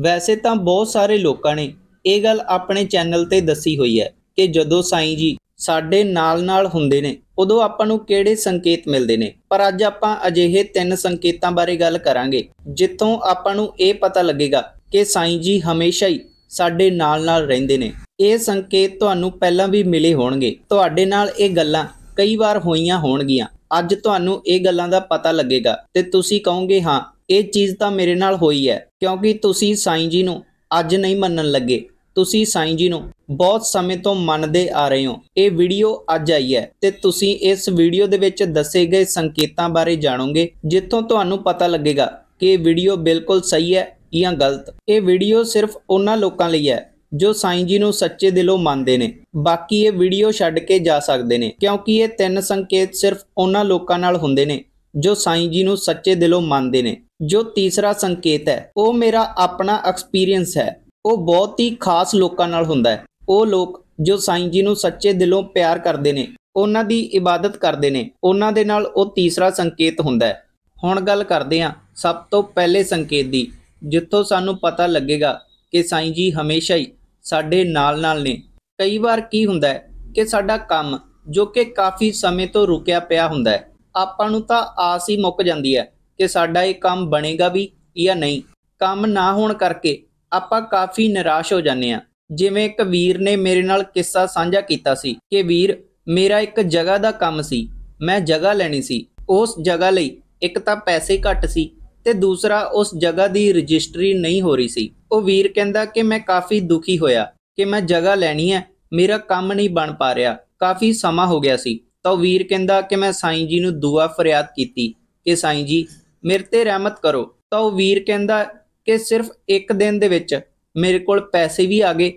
ਵੈਸੇ ਤਾਂ ਬਹੁਤ ਸਾਰੇ ਲੋਕਾਂ ਨੇ ਇਹ ਗੱਲ ਆਪਣੇ ਚੈਨਲ ਤੇ ਦੱਸੀ ਹੋਈ ਹੈ ਕਿ ਜਦੋਂ ਸਾਈ ਜੀ ਸਾਡੇ ਨਾਲ-ਨਾਲ ਹੁੰਦੇ ਨੇ ਉਦੋਂ ਆਪਾਂ ਨੂੰ ਕਿਹੜੇ ਸੰਕੇਤ ਮਿਲਦੇ ਨੇ ਪਰ ਅੱਜ ਆਪਾਂ ਅਜਿਹੇ ਤਿੰਨ ਸੰਕੇਤਾਂ ਬਾਰੇ ਗੱਲ ਕਰਾਂਗੇ ਜਿੱਥੋਂ ਆਪਾਂ ਨੂੰ ਇਹ ਪਤਾ ਲੱਗੇਗਾ ਕਿ ਸਾਈ ਜੀ ਹਮੇਸ਼ਾ ਹੀ ਸਾਡੇ ਨਾਲ-ਨਾਲ ਰਹਿੰਦੇ ਨੇ ਇਹ ਸੰਕੇਤ ਤੁਹਾਨੂੰ ਪਹਿਲਾਂ ਵੀ ਮਿਲੇ ਹੋਣਗੇ ਤੁਹਾਡੇ ਨਾਲ ਇਹ ਗੱਲਾਂ ਕਈ ਵਾਰ ਹੋਈਆਂ ਹੋਣਗੀਆਂ ਅੱਜ ਤੁਹਾਨੂੰ ਇਹ ਗੱਲਾਂ ਦਾ ਪਤਾ ਲੱਗੇਗਾ ਤੇ ਤੁਸੀਂ ਕਹੋਗੇ ਹਾਂ ਇਹ ਚੀਜ਼ ਤਾਂ ਮੇਰੇ ਨਾਲ ਹੋਈ ਹੈ ਕਿਉਂਕਿ ਤੁਸੀਂ ਸਾਈਂ ਜੀ ਨੂੰ ਅੱਜ ਨਹੀਂ ਮੰਨਣ ਲੱਗੇ ਤੁਸੀਂ ਸਾਈਂ ਜੀ ਨੂੰ ਬਹੁਤ ਸਮੇਂ ਤੋਂ ਮੰਨਦੇ ਆ ਰਹੇ ਹੋ ਇਹ ਵੀਡੀਓ ਅੱਜ ਆਈ ਹੈ ਤੇ ਤੁਸੀਂ ਇਸ ਵੀਡੀਓ ਦੇ ਵਿੱਚ ਦੱਸੇ ਗਏ ਸੰਕੇਤਾਂ ਬਾਰੇ ਜਾਣੋਗੇ ਜਿੱਥੋਂ ਤੁਹਾਨੂੰ ਪਤਾ ਲੱਗੇਗਾ ਕਿ ਇਹ ਵੀਡੀਓ ਬਿਲਕੁਲ ਸਹੀ ਹੈ ਜਾਂ ਗਲਤ ਇਹ ਵੀਡੀਓ ਸਿਰਫ ਉਹਨਾਂ ਲੋਕਾਂ ਲਈ ਹੈ ਜੋ ਸਾਈਂ ਜੀ ਨੂੰ ਸੱਚੇ ਦਿਲੋਂ ਮੰਨਦੇ ਨੇ ਬਾਕੀ ਇਹ ਵੀਡੀਓ ਛੱਡ ਕੇ ਜਾ ਸਕਦੇ ਨੇ ਕਿਉਂਕਿ ਇਹ ਤਿੰਨ ਸੰਕੇਤ ਸਿਰਫ ਉਹਨਾਂ ਲੋਕਾਂ ਨਾਲ ਹੁੰਦੇ ਨੇ ਜੋ ਸਾਈਂ ਜੀ ਨੂੰ ਸੱਚੇ ਦਿਲੋਂ ਮੰਨਦੇ ਨੇ ਜੋ ਤੀਸਰਾ ਸੰਕੇਤ ਹੈ ਉਹ ਮੇਰਾ ਆਪਣਾ ਐਕਸਪੀਰੀਅੰਸ ਹੈ ਉਹ ਬਹੁਤ ਹੀ ਖਾਸ ਲੋਕਾਂ ਨਾਲ ਹੁੰਦਾ ਹੈ ਉਹ ਲੋਕ ਜੋ ਸਾਈਂ ਜੀ ਨੂੰ ਸੱਚੇ ਦਿਲੋਂ ਪਿਆਰ ਕਰਦੇ ਨੇ ਉਹਨਾਂ ਦੀ ਇਬਾਦਤ ਕਰਦੇ ਨੇ ਉਹਨਾਂ ਦੇ ਨਾਲ ਉਹ ਤੀਸਰਾ ਸੰਕੇਤ ਹੁੰਦਾ ਹੈ ਹੁਣ ਗੱਲ ਕਰਦੇ ਹਾਂ ਸਭ ਤੋਂ ਪਹਿਲੇ ਸੰਕੇਤ ਦੀ ਜਿੱਥੋਂ ਸਾਨੂੰ ਪਤਾ ਲੱਗੇਗਾ ਕਿ ਸਾਈਂ ਜੀ ਹਮੇਸ਼ਾ ਹੀ ਸਾਡੇ ਨਾਲ-ਨਾਲ ਨੇ ਕਈ ਵਾਰ ਕੀ ਹੁੰਦਾ ਹੈ ਕਿ ਸਾਡਾ ਕੰਮ ਜੋ ਕਿ ਕਾਫੀ ਸਮੇਂ ਤੋਂ ਰੁਕਿਆ ਪਿਆ ਹੁੰਦਾ ਹੈ ਆਪਾਂ ਨੂੰ ਤਾਂ ਆਸ ਹੀ ਮੁੱਕ ਜਾਂਦੀ ਹੈ ਕਿ ਸਾਡਾ ਇਹ ਕੰਮ ਬਣੇਗਾ ਵੀ ਜਾਂ ਨਹੀਂ ਕੰਮ ਨਾ ਹੋਣ ਕਰਕੇ ਆਪਾਂ ਕਾਫੀ ਨਿਰਾਸ਼ ਹੋ ਜਾਂਦੇ ਆ ਜਿਵੇਂ ਇੱਕ ਵੀਰ ਨੇ ਮੇਰੇ ਨਾਲ ਕਿੱਸਾ ਸਾਂਝਾ ਕੀਤਾ ਸੀ ਕਿ ਵੀਰ ਮੇਰਾ ਇੱਕ ਜਗ੍ਹਾ ਦਾ ਕੰਮ ਸੀ ਮੈਂ ਜਗ੍ਹਾ ਲੈਣੀ ਸੀ ਉਸ ਜਗ੍ਹਾ ਲਈ ਇੱਕ ਤਾਂ ਪੈਸੇ ਘੱਟ ਸੀ ਤੇ ਦੂਸਰਾ ਉਸ ਜਗ੍ਹਾ ਦੀ ਰਜਿਸਟਰੀ ਨਹੀਂ ਹੋ ਰਹੀ ਸੀ ਉਹ ਵੀਰ ਕਹਿੰਦਾ ਕਿ ਮੈਂ ਕਾਫੀ ਦੁਖੀ ਹੋਇਆ ਕਿ ਮੈਂ ਜਗ੍ਹਾ ਲੈਣੀ ਹੈ ਮੇਰਾ ਕੰਮ ਨਹੀਂ ਬਣ ਪਾ ਰਿਹਾ ਕਾਫੀ ਸਮਾਂ ਹੋ ਗਿਆ ਸੀ ਤਾਂ ਵੀਰ ਕਹਿੰਦਾ ਕਿ ਮੈਂ ਸਾਈਂ ਜੀ ਨੂੰ ਦੁਆ ਫਰਿਆਦ ਕੀਤੀ ਕਿ ਸਾਈਂ ਜੀ ਮੇਰੇ ਤੇ ਰਹਿਮਤ ਕਰੋ ਤਾਂ ਉਹ ਵੀਰ ਕਹਿੰਦਾ ਕਿ ਸਿਰਫ ਇੱਕ ਦਿਨ ਦੇ ਵਿੱਚ ਮੇਰੇ ਕੋਲ ਪੈਸੇ ਵੀ ਆ ਗਏ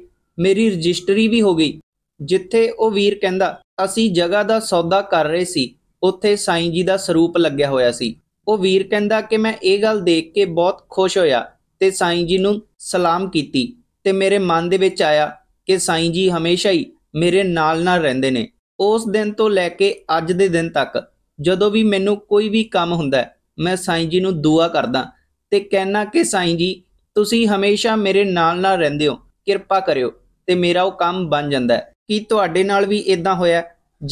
ਮੇਰੀ ਰਜਿਸਟਰੀ ਵੀ ਹੋ ਗਈ ਜਿੱਥੇ ਉਹ ਵੀਰ ਕਹਿੰਦਾ ਅਸੀਂ ਜਗ੍ਹਾ ਦਾ ਸੌਦਾ ਕਰ ਰਹੇ ਸੀ ਉੱਥੇ ਸਾਈਂ ਜੀ ਦਾ ਸਰੂਪ ਲੱਗਿਆ ਹੋਇਆ ਸੀ ਉਹ ਵੀਰ ਕਹਿੰਦਾ ਕਿ ਮੈਂ ਇਹ ਗੱਲ ਦੇਖ ਕੇ ਬਹੁਤ ਖੁਸ਼ ਹੋਇਆ ਤੇ ਸਾਈਂ ਜੀ ਨੂੰ ਸਲਾਮ ਕੀਤੀ ਤੇ ਮੇਰੇ ਮਨ ਦੇ ਵਿੱਚ ਆਇਆ ਕਿ ਸਾਈਂ ਜੀ ਹਮੇਸ਼ਾ ਹੀ ਮੇਰੇ ਨਾਲ ਨਾਲ ਰਹਿੰਦੇ ਨੇ ਉਸ ਦਿਨ ਤੋਂ ਲੈ ਕੇ ਅੱਜ ਦੇ ਦਿਨ ਤੱਕ ਜਦੋਂ ਵੀ ਮੈਨੂੰ ਕੋਈ ਵੀ ਕੰਮ ਹੁੰਦਾ ਮੈਂ ਸਾਈਂ ਜੀ ਨੂੰ ਦੁਆ ਕਰਦਾ ਤੇ ਕਹਿਣਾ ਕਿ ਸਾਈਂ ਜੀ ਤੁਸੀਂ ਹਮੇਸ਼ਾ ਮੇਰੇ ਨਾਲ ਨਾਲ ਰਹਿੰਦੇ ਹੋ ਕਿਰਪਾ ਕਰਿਓ ਤੇ ਮੇਰਾ ਉਹ ਕੰਮ ਬਣ ਜਾਂਦਾ ਹੈ ਕੀ ਤੁਹਾਡੇ ਨਾਲ ਵੀ ਇਦਾਂ ਹੋਇਆ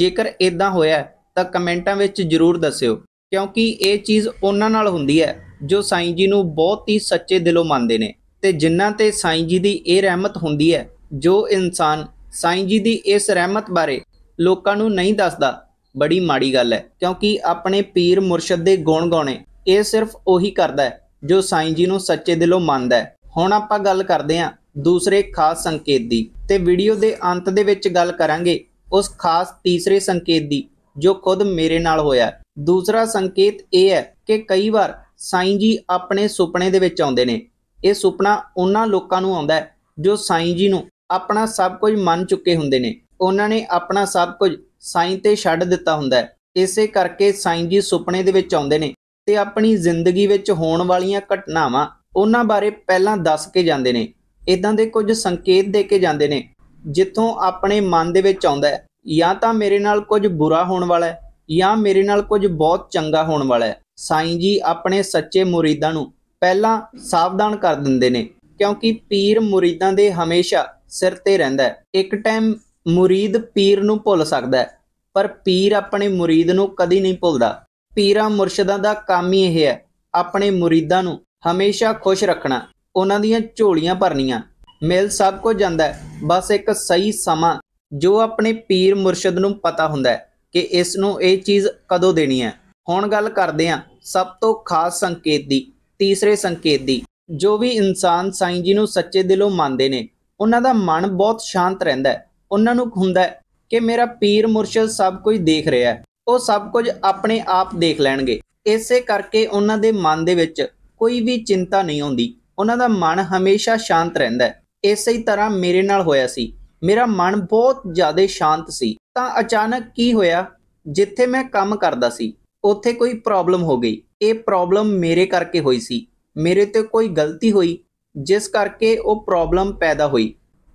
ਜੇਕਰ ਇਦਾਂ ਹੋਇਆ ਤਾਂ ਕਮੈਂਟਾਂ ਵਿੱਚ ਜਰੂਰ ਦੱਸਿਓ ਕਿਉਂਕਿ ਇਹ ਚੀਜ਼ ਉਹਨਾਂ ਨਾਲ ਹੁੰਦੀ ਹੈ ਜੋ ਸਾਈਂ ਜੀ ਨੂੰ ਬਹੁਤ ਹੀ ਸੱਚੇ ਦਿਲੋਂ ਮੰਨਦੇ ਨੇ ਤੇ ਜਿਨ੍ਹਾਂ ਤੇ ਸਾਈਂ ਜੀ ਦੀ ਇਹ ਰਹਿਮਤ ਹੁੰਦੀ ਹੈ ਜੋ ਇਨਸਾਨ ਸਾਈਂ ਜੀ ਦੀ ਇਸ ਰਹਿਮਤ ਬਾਰੇ ਲੋਕਾਂ ਨੂੰ ਨਹੀਂ ਦੱਸਦਾ ਬੜੀ ਮਾੜੀ ਗੱਲ ਹੈ ਕਿਉਂਕਿ ਆਪਣੇ ਪੀਰ ਮੁਰਸ਼ਦ ਦੇ ਗੁਣ ਗਾਉਣੇ ਇਹ ਸਿਰਫ ਉਹੀ ਕਰਦਾ ਹੈ ਜੋ ਸਾਈਂ ਜੀ ਨੂੰ ਸੱਚੇ ਦਿਲੋਂ ਮੰਨਦਾ ਹੈ ਹੁਣ ਆਪਾਂ ਗੱਲ ਕਰਦੇ ਹਾਂ ਦੂਸਰੇ ਖਾਸ ਸੰਕੇਤ ਦੀ ਤੇ ਵੀਡੀਓ ਦੇ ਅੰਤ ਦੇ ਵਿੱਚ ਗੱਲ ਕਰਾਂਗੇ ਉਸ ਖਾਸ ਤੀਸਰੇ ਸੰਕੇਤ ਦੀ ਜੋ ਖੁਦ ਮੇਰੇ ਨਾਲ ਹੋਇਆ ਦੂਸਰਾ ਸੰਕੇਤ ਇਹ ਹੈ ਕਿ ਕਈ ਵਾਰ ਸਾਈਂ ਜੀ ਆਪਣੇ ਸੁਪਨੇ ਦੇ ਵਿੱਚ ਆਉਂਦੇ ਨੇ ਇਹ ਸੁਪਨਾ ਉਹਨਾਂ ਲੋਕਾਂ ਨੂੰ ਆਉਂਦਾ ਜੋ ਸਾਈਂ ਜੀ ਨੂੰ ਆਪਣਾ ਸਭ ਕੁਝ ਮੰਨ ਚੁੱਕੇ ਹੁੰਦੇ ਨੇ ਉਹਨਾਂ ਨੇ ਆਪਣਾ ਸਭ ਕੁਝ ਸਾਈਂ ਤੇ ਛੱਡ ਦਿੱਤਾ ਹੁੰਦਾ ਹੈ ਇਸੇ ਕਰਕੇ ਸਾਈਂ ਜੀ ਸੁਪਨੇ ਦੇ ਵਿੱਚ ਆਉਂਦੇ ਨੇ ਤੇ ਆਪਣੀ ਜ਼ਿੰਦਗੀ ਵਿੱਚ ਹੋਣ ਵਾਲੀਆਂ ਘਟਨਾਵਾਂ ਉਹਨਾਂ ਬਾਰੇ ਪਹਿਲਾਂ ਦੱਸ ਕੇ ਜਾਂਦੇ ਨੇ ਇਦਾਂ ਦੇ ਕੁਝ ਸੰਕੇਤ ਦੇ ਕੇ ਜਾਂਦੇ ਨੇ ਜਿੱਥੋਂ ਆਪਣੇ ਮਨ ਦੇ ਵਿੱਚ ਆਉਂਦਾ ਹੈ ਜਾਂ ਤਾਂ ਮੇਰੇ ਨਾਲ ਕੁਝ ਬੁਰਾ ਹੋਣ ਵਾਲਾ ਹੈ ਜਾਂ ਮੇਰੇ ਨਾਲ ਕੁਝ ਬਹੁਤ ਚੰਗਾ ਹੋਣ ਵਾਲਾ ਹੈ ਸਾਈਂ ਜੀ ਆਪਣੇ ਸੱਚੇ ਮੁਰੀਦਾਂ ਨੂੰ ਪਹਿਲਾਂ ਸਾਵਧਾਨ ਕਰ ਦਿੰਦੇ ਨੇ ਕਿਉਂਕਿ ਪੀਰ ਮੁਰੀਦਾਂ ਦੇ ਹਮੇਸ਼ਾ ਸਿਰ ਤੇ ਰਹਿੰਦਾ ਹੈ ਇੱਕ ਟਾਈਮ ਮੁਰੀਦ ਪੀਰ ਨੂੰ ਭੁੱਲ ਸਕਦਾ ਹੈ ਪਰ ਪੀਰ ਆਪਣੇ ਮੁਰੀਦ ਨੂੰ ਕਦੀ ਨਹੀਂ ਭੁੱਲਦਾ ਪੀਰਾਂ ਮੁਰਸ਼ਿਦਾਂ ਦਾ ਕੰਮ ਹੀ ਇਹ ਹੈ ਆਪਣੇ ਮੁਰੀਦਾਂ ਨੂੰ ਹਮੇਸ਼ਾ ਖੁਸ਼ ਰੱਖਣਾ ਉਹਨਾਂ ਦੀਆਂ ਝੋਲੀਆਂ ਭਰਨੀਆਂ ਮਿਲ ਸਭ ਕੁਝ ਜਾਂਦਾ ਹੈ ਬਸ ਇੱਕ ਸਹੀ ਸਮਾਂ ਜੋ ਆਪਣੇ ਪੀਰ ਮੁਰਸ਼ਿਦ ਨੂੰ ਪਤਾ ਹੁੰਦਾ ਹੈ ਕਿ ਇਸ ਨੂੰ ਇਹ ਚੀਜ਼ ਕਦੋਂ ਦੇਣੀ ਹੈ ਹੁਣ ਗੱਲ ਕਰਦੇ ਹਾਂ ਸਭ ਤੋਂ ਖਾਸ ਸੰਕੇਤ ਦੀ ਤੀਸਰੇ ਸੰਕੇਤ ਦੀ ਜੋ ਵੀ ਇਨਸਾਨ ਸਾਈਂ ਜੀ ਨੂੰ ਸੱਚੇ ਦਿਲੋਂ ਮੰਨਦੇ ਨੇ ਉਹਨਾਂ ਦਾ ਮਨ ਬਹੁਤ ਸ਼ਾਂਤ ਰਹਿੰਦਾ ਹੈ ਉਹਨਾਂ ਨੂੰ ਹੁੰਦਾ ਹੈ ਕਿ ਮੇਰਾ ਪੀਰ ਮੁਰਸ਼ਦ ਸਭ ਕੁਝ ਦੇਖ ਰਿਹਾ ਹੈ ਉਹ ਸਭ ਕੁਝ ਆਪਣੇ ਆਪ ਦੇਖ ਲੈਣਗੇ ਇਸੇ ਕਰਕੇ ਉਹਨਾਂ ਦੇ ਮਨ ਦੇ ਵਿੱਚ ਕੋਈ ਵੀ ਚਿੰਤਾ ਨਹੀਂ ਹੁੰਦੀ ਉਹਨਾਂ ਦਾ ਮਨ ਹਮੇਸ਼ਾ ਸ਼ਾਂਤ ਰਹਿੰਦਾ ਹੈ ਇਸੇ ਹੀ ਤਰ੍ਹਾਂ ਮੇਰੇ ਨਾਲ ਹੋਇਆ ਸੀ ਮੇਰਾ ਮਨ ਬਹੁਤ ਜ਼ਿਆਦਾ ਸ਼ਾਂਤ ਸੀ ਤਾਂ ਅਚਾਨਕ ਕੀ ਹੋਇਆ ਜਿੱਥੇ ਮੈਂ ਕੰਮ ਕਰਦਾ ਸੀ ਉੱਥੇ ਕੋਈ ਪ੍ਰੋਬਲਮ ਹੋ ਗਈ ਇਹ ਪ੍ਰੋਬਲਮ ਮੇਰੇ ਕਰਕੇ ਹੋਈ ਸੀ ਮੇਰੇ ਤੇ ਕੋਈ ਗਲਤੀ ਹੋਈ ਜਿਸ ਕਰਕੇ ਉਹ ਪ੍ਰੋਬਲਮ ਪੈਦਾ ਹੋਈ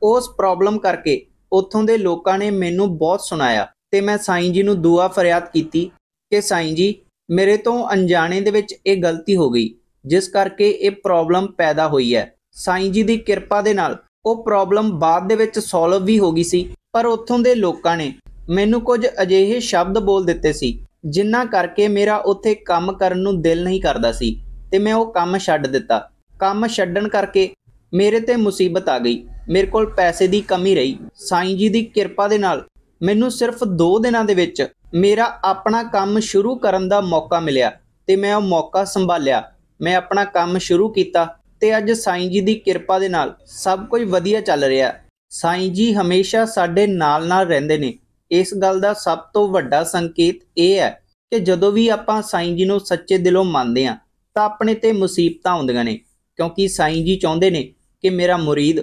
ਉਸ ਪ੍ਰੋਬਲਮ ਕਰਕੇ ਉੱਥੋਂ ਦੇ ਲੋਕਾਂ ਨੇ ਮੈਨੂੰ ਬਹੁਤ ਸੁਣਾਇਆ ਤੇ ਮੈਂ ਸਾਈਂ ਜੀ ਨੂੰ ਦੁਆ ਫਰਿਆਦ ਕੀਤੀ ਕਿ ਸਾਈਂ ਜੀ ਮੇਰੇ ਤੋਂ ਅਣਜਾਣੇ ਦੇ ਵਿੱਚ ਇਹ ਗਲਤੀ ਹੋ ਗਈ ਜਿਸ ਕਰਕੇ ਇਹ ਪ੍ਰੋਬਲਮ ਪੈਦਾ ਹੋਈ ਹੈ ਸਾਈਂ ਜੀ ਦੀ ਕਿਰਪਾ ਦੇ ਨਾਲ ਉਹ ਪ੍ਰੋਬਲਮ ਬਾਅਦ ਦੇ ਵਿੱਚ ਸੋਲਵ ਵੀ ਹੋ ਗਈ ਸੀ ਪਰ ਉੱਥੋਂ ਦੇ ਲੋਕਾਂ ਨੇ ਮੈਨੂੰ ਕੁਝ ਅਜਿਹੇ ਸ਼ਬਦ ਬੋਲ ਦਿੱਤੇ ਸੀ ਜਿੰਨਾ ਕਰਕੇ ਮੇਰਾ ਉੱਥੇ ਕੰਮ ਕਰਨ ਨੂੰ ਦਿਲ ਨਹੀਂ ਕਰਦਾ ਸੀ ਤੇ ਮੈਂ ਉਹ ਕੰਮ ਛੱਡ ਦਿੱਤਾ ਕੰਮ ਛੱਡਣ ਕਰਕੇ ਮੇਰੇ ਤੇ ਮੁਸੀਬਤ ਆ ਗਈ ਮੇਰੇ ਕੋਲ ਪੈਸੇ ਦੀ ਕਮੀ ਰਹੀ ਸਾਈਂ ਜੀ ਦੀ ਕਿਰਪਾ ਦੇ ਨਾਲ ਮੈਨੂੰ ਸਿਰਫ 2 ਦਿਨਾਂ ਦੇ ਵਿੱਚ ਮੇਰਾ ਆਪਣਾ ਕੰਮ ਸ਼ੁਰੂ ਕਰਨ ਦਾ ਮੌਕਾ ਮਿਲਿਆ ਤੇ ਮੈਂ ਉਹ ਮੌਕਾ ਸੰਭਾਲਿਆ ਮੈਂ ਆਪਣਾ ਕੰਮ ਸ਼ੁਰੂ ਕੀਤਾ ਤੇ ਅੱਜ ਸਾਈਂ ਜੀ ਦੀ ਕਿਰਪਾ ਦੇ ਨਾਲ ਸਭ ਕੁਝ ਵਧੀਆ ਚੱਲ ਰਿਹਾ ਸਾਈਂ ਜੀ ਹਮੇਸ਼ਾ ਸਾਡੇ ਨਾਲ ਨਾਲ ਰਹਿੰਦੇ ਨੇ ਇਸ ਗੱਲ ਦਾ ਸਭ ਤੋਂ ਵੱਡਾ ਸੰਕੇਤ ਇਹ ਹੈ ਕਿ ਜਦੋਂ ਵੀ ਆਪਾਂ ਸਾਈਂ ਜੀ ਨੂੰ ਸੱਚੇ ਦਿਲੋਂ ਮੰਨਦੇ ਹਾਂ ਤਾਂ ਆਪਣੇ ਤੇ ਮੁਸੀਬਤਾਂ ਆਉਂਦੀਆਂ ਨੇ ਕਿਉਂਕਿ ਸਾਈਂ ਜੀ ਚਾਹੁੰਦੇ ਨੇ ਕਿ ਮੇਰਾ ਮੁਰੀਦ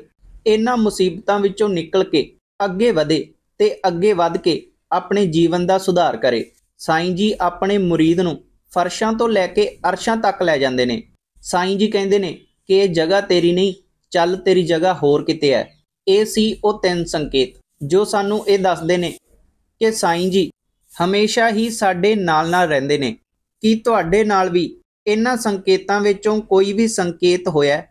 ਇਹਨਾਂ ਮੁਸੀਬਤਾਂ ਵਿੱਚੋਂ ਨਿਕਲ ਕੇ ਅੱਗੇ ਵਧੇ ਤੇ ਅੱਗੇ ਵਧ ਕੇ ਆਪਣੇ ਜੀਵਨ ਦਾ ਸੁਧਾਰ ਕਰੇ ਸਾਈਂ ਜੀ ਆਪਣੇ ਮੁਰੀਦ ਨੂੰ ਫਰਸ਼ਾਂ ਤੋਂ ਲੈ ਕੇ ਅਰਸ਼ਾਂ ਤੱਕ ਲੈ ਜਾਂਦੇ ਨੇ ਸਾਈਂ ਜੀ ਕਹਿੰਦੇ ਨੇ ਕਿ ਇਹ ਜਗ੍ਹਾ ਤੇਰੀ ਨਹੀਂ ਚੱਲ ਤੇਰੀ ਜਗ੍ਹਾ ਹੋਰ ਕਿਤੇ ਐ ਇਹ ਸੀ ਉਹ ਤਿੰਨ ਸੰਕੇਤ ਜੋ ਸਾਨੂੰ ਇਹ ਦੱਸਦੇ ਨੇ ਕਿ ਸਾਈਂ ਜੀ ਹਮੇਸ਼ਾ ਹੀ ਸਾਡੇ ਨਾਲ ਨਾਲ ਰਹਿੰਦੇ ਨੇ ਕੀ ਤੁਹਾਡੇ ਨਾਲ ਵੀ ਇਹਨਾਂ ਸੰਕੇਤਾਂ ਵਿੱਚੋਂ ਕੋਈ ਵੀ ਸੰਕੇਤ ਹੋਇਆ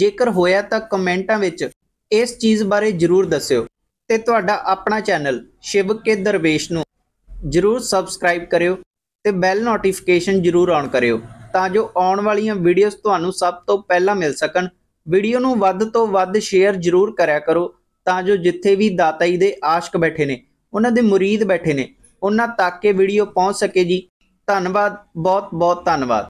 ਜੇਕਰ ਹੋਇਆ ਤਾਂ ਕਮੈਂਟਾਂ ਵਿੱਚ ਇਸ ਚੀਜ਼ ਬਾਰੇ ਜਰੂਰ ਦੱਸਿਓ ਤੇ ਤੁਹਾਡਾ ਆਪਣਾ ਚੈਨਲ ਸ਼ਿਵ ਕੇ ਦਰਵੇਸ਼ ਨੂੰ ਜਰੂਰ ਸਬਸਕ੍ਰਾਈਬ ਕਰਿਓ ਤੇ ਬੈਲ ਨੋਟੀਫਿਕੇਸ਼ਨ ਜਰੂਰ ਆਨ ਕਰਿਓ ਤਾਂ ਜੋ ਆਉਣ ਵਾਲੀਆਂ ਵੀਡੀਓਜ਼ ਤੁਹਾਨੂੰ ਸਭ ਤੋਂ ਪਹਿਲਾਂ ਮਿਲ ਸਕਣ ਵੀਡੀਓ ਨੂੰ ਵੱਧ ਤੋਂ ਵੱਧ ਸ਼ੇਅਰ ਜਰੂਰ ਕਰਿਆ ਕਰੋ ਤਾਂ ਜੋ ਜਿੱਥੇ ਵੀ ਦਾਤਾਈ ਦੇ ਆਸ਼ਕ ਬੈਠੇ ਨੇ ਉਹਨਾਂ ਦੇ ਮੁਰੀਦ ਬੈਠੇ ਨੇ ਉਹਨਾਂ ਤੱਕ ਇਹ ਵੀਡੀਓ ਪਹੁੰਚ ਸਕੇ ਜੀ ਧੰਨਵਾਦ ਬਹੁਤ ਬਹੁਤ ਧੰਨਵਾਦ